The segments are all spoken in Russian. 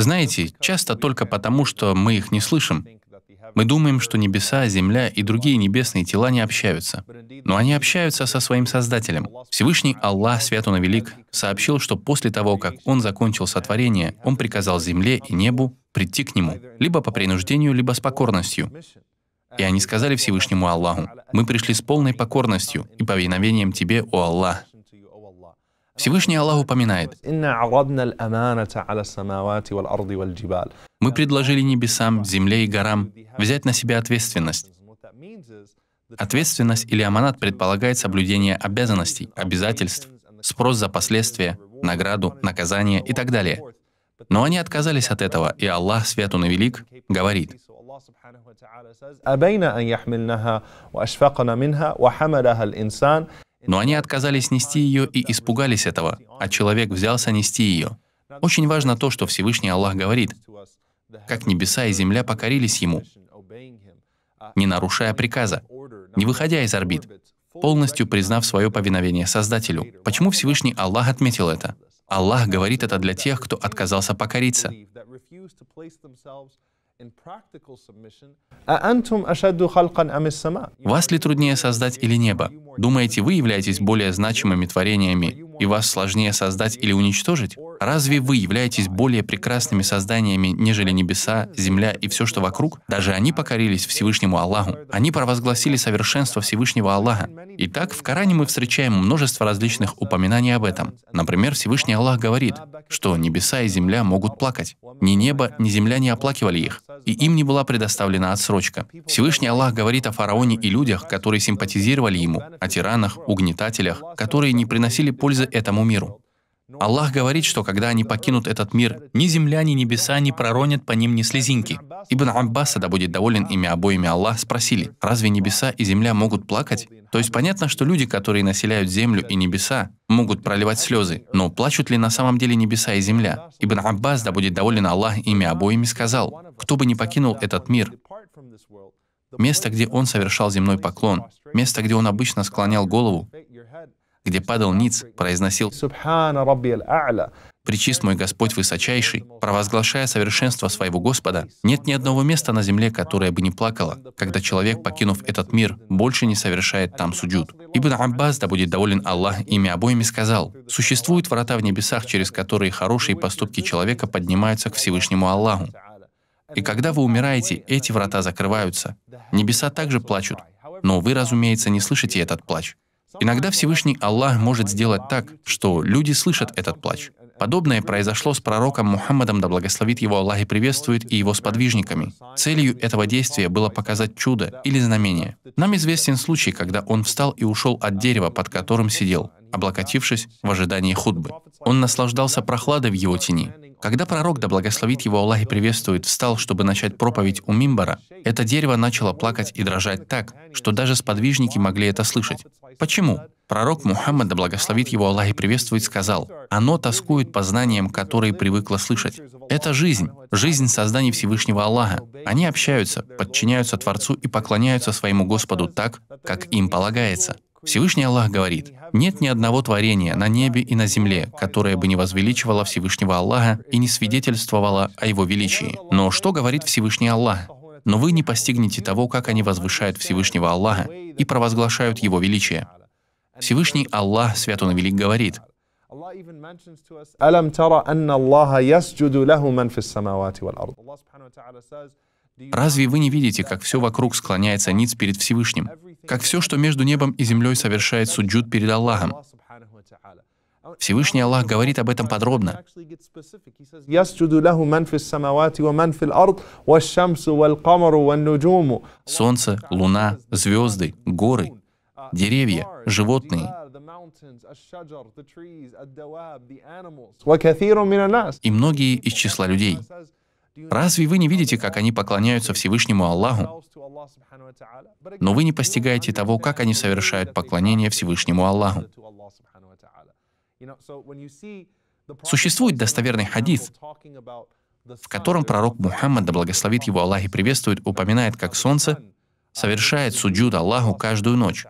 Знаете, часто только потому, что мы их не слышим. Мы думаем, что небеса, земля и другие небесные тела не общаются. Но они общаются со своим Создателем. Всевышний Аллах, свят он и велик, сообщил, что после того, как он закончил сотворение, он приказал земле и небу прийти к нему, либо по принуждению, либо с покорностью. И они сказали Всевышнему Аллаху, «Мы пришли с полной покорностью и повиновением Тебе, о Аллах, Всевышний Аллах упоминает, «Мы предложили небесам, земле и горам взять на себя ответственность». Ответственность или аманат предполагает соблюдение обязанностей, обязательств, спрос за последствия, награду, наказание и так далее. Но они отказались от этого, и Аллах, свят Он и велик, говорит, но они отказались нести ее и испугались этого, а человек взялся нести ее. Очень важно то, что Всевышний Аллах говорит, как небеса и земля покорились Ему, не нарушая приказа, не выходя из орбит, полностью признав свое повиновение Создателю. Почему Всевышний Аллах отметил это? Аллах говорит это для тех, кто отказался покориться. «А Вас ли труднее создать или небо? Думаете, вы являетесь более значимыми творениями, и вас сложнее создать или уничтожить? Разве вы являетесь более прекрасными созданиями, нежели небеса, земля и все, что вокруг? Даже они покорились Всевышнему Аллаху. Они провозгласили совершенство Всевышнего Аллаха. Итак, в Коране мы встречаем множество различных упоминаний об этом. Например, Всевышний Аллах говорит, что небеса и земля могут плакать. Ни небо, ни земля не оплакивали их, и им не была предоставлена отсрочка. Всевышний Аллах говорит о фараоне и людях, которые симпатизировали ему, о тиранах, угнетателях, которые не приносили пользы этому миру. Аллах говорит, что когда они покинут этот мир, ни земля, ни небеса не проронят по ним ни слезинки. Ибн Аббаса, да будет доволен ими обоими Аллах, спросили, разве небеса и земля могут плакать? То есть понятно, что люди, которые населяют землю и небеса, могут проливать слезы, но плачут ли на самом деле небеса и земля? Ибн Аббас, да будет доволен Аллах, ими обоими сказал, кто бы не покинул этот мир, место, где он совершал земной поклон, место, где он обычно склонял голову, где падал ниц, произносил «Причист мой Господь высочайший», провозглашая совершенство своего Господа, нет ни одного места на земле, которое бы не плакало, когда человек, покинув этот мир, больше не совершает там суджуд. Ибн Аббас, да будет доволен Аллах, ими обоими сказал, «Существуют врата в небесах, через которые хорошие поступки человека поднимаются к Всевышнему Аллаху. И когда вы умираете, эти врата закрываются. Небеса также плачут, но вы, разумеется, не слышите этот плач. Иногда Всевышний Аллах может сделать так, что люди слышат этот плач. Подобное произошло с пророком Мухаммадом, да благословит его Аллах и приветствует, и его сподвижниками. Целью этого действия было показать чудо или знамение. Нам известен случай, когда он встал и ушел от дерева, под которым сидел, облокотившись в ожидании худбы. Он наслаждался прохладой в его тени. Когда пророк, да благословит его Аллах и приветствует, встал, чтобы начать проповедь у Мимбара, это дерево начало плакать и дрожать так, что даже сподвижники могли это слышать. Почему? Пророк Мухаммад, да благословит его Аллах и приветствует, сказал, «Оно тоскует по знаниям, которые привыкло слышать». Это жизнь, жизнь создания Всевышнего Аллаха. Они общаются, подчиняются Творцу и поклоняются своему Господу так, как им полагается. Всевышний Аллах говорит, «Нет ни одного творения на небе и на земле, которое бы не возвеличивало Всевышнего Аллаха и не свидетельствовало о Его величии». Но что говорит Всевышний Аллах? «Но вы не постигнете того, как они возвышают Всевышнего Аллаха и провозглашают Его величие». Всевышний Аллах, Свят Он и Велик, говорит, Разве вы не видите, как все вокруг склоняется ниц перед Всевышним? как все, что между небом и землей совершает суджуд перед Аллахом. Всевышний Аллах говорит об этом подробно. Солнце, луна, звезды, горы, деревья, животные. И многие из числа людей. Разве вы не видите, как они поклоняются Всевышнему Аллаху? Но вы не постигаете того, как они совершают поклонение Всевышнему Аллаху. Существует достоверный хадис, в котором пророк Мухаммад, да благословит его Аллах и приветствует, упоминает, как солнце совершает суджуд Аллаху каждую ночь.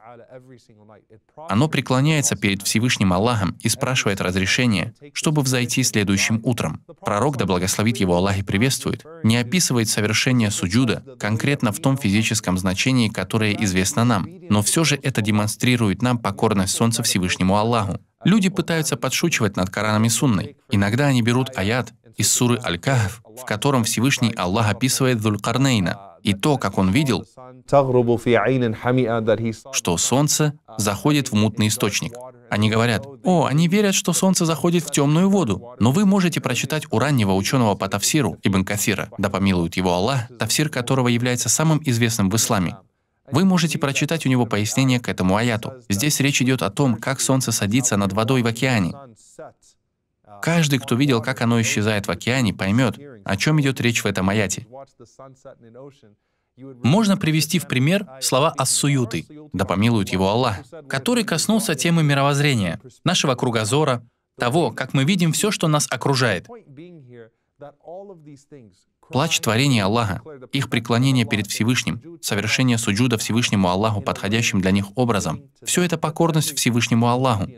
Оно преклоняется перед Всевышним Аллахом и спрашивает разрешения, чтобы взойти следующим утром. Пророк, да благословит его Аллах и приветствует, не описывает совершение суджуда конкретно в том физическом значении, которое известно нам, но все же это демонстрирует нам покорность Солнца Всевышнему Аллаху. Люди пытаются подшучивать над Кораном и Сунной. Иногда они берут аят из суры Аль-Кахф, в котором Всевышний Аллах описывает Дулькарнейна, и то, как он видел, что солнце заходит в мутный источник. Они говорят, «О, они верят, что солнце заходит в темную воду». Но вы можете прочитать у раннего ученого по тавсиру Ибн Кафира, да помилует его Аллах, тавсир которого является самым известным в исламе. Вы можете прочитать у него пояснение к этому аяту. Здесь речь идет о том, как солнце садится над водой в океане. Каждый, кто видел, как оно исчезает в океане, поймет, о чем идет речь в этом аяте. Можно привести в пример слова Ассуюты, да помилует его Аллах, который коснулся темы мировоззрения, нашего кругозора, того, как мы видим все, что нас окружает. Плач творения Аллаха, их преклонение перед Всевышним, совершение суджуда Всевышнему Аллаху подходящим для них образом, все это покорность Всевышнему Аллаху.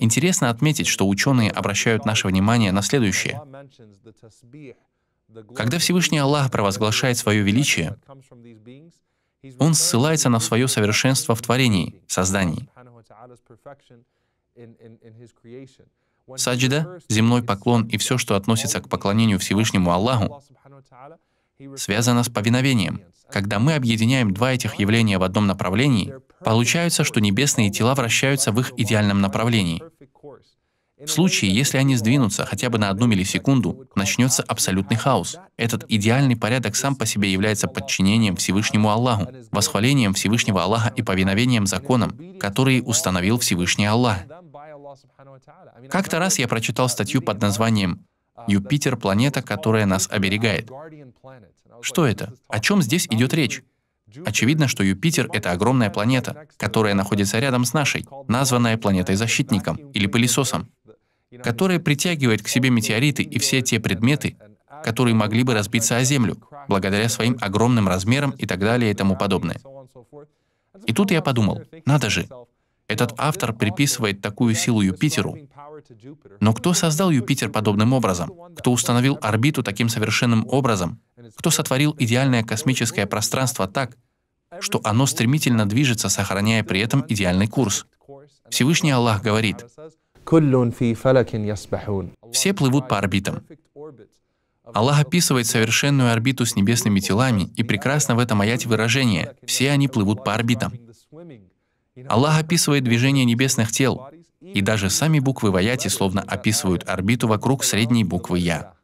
Интересно отметить, что ученые обращают наше внимание на следующее. Когда Всевышний Аллах провозглашает свое величие, он ссылается на свое совершенство в творении, создании. Саджида, земной поклон и все, что относится к поклонению Всевышнему Аллаху, связано с повиновением. Когда мы объединяем два этих явления в одном направлении, Получается, что небесные тела вращаются в их идеальном направлении. В случае, если они сдвинутся хотя бы на одну миллисекунду, начнется абсолютный хаос. Этот идеальный порядок сам по себе является подчинением Всевышнему Аллаху, восхвалением Всевышнего Аллаха и повиновением законам, которые установил Всевышний Аллах. Как-то раз я прочитал статью под названием «Юпитер – планета, которая нас оберегает». Что это? О чем здесь идет речь? Очевидно, что Юпитер — это огромная планета, которая находится рядом с нашей, названная планетой-защитником или пылесосом, которая притягивает к себе метеориты и все те предметы, которые могли бы разбиться о Землю, благодаря своим огромным размерам и так далее и тому подобное. И тут я подумал, надо же, этот автор приписывает такую силу Юпитеру. Но кто создал Юпитер подобным образом? Кто установил орбиту таким совершенным образом, кто сотворил идеальное космическое пространство так, что оно стремительно движется, сохраняя при этом идеальный курс. Всевышний Аллах говорит, все плывут по орбитам. Аллах описывает совершенную орбиту с небесными телами, и прекрасно в этом аяте выражение «все они плывут по орбитам». Аллах описывает движение небесных тел, и даже сами буквы в аяте словно описывают орбиту вокруг средней буквы «Я».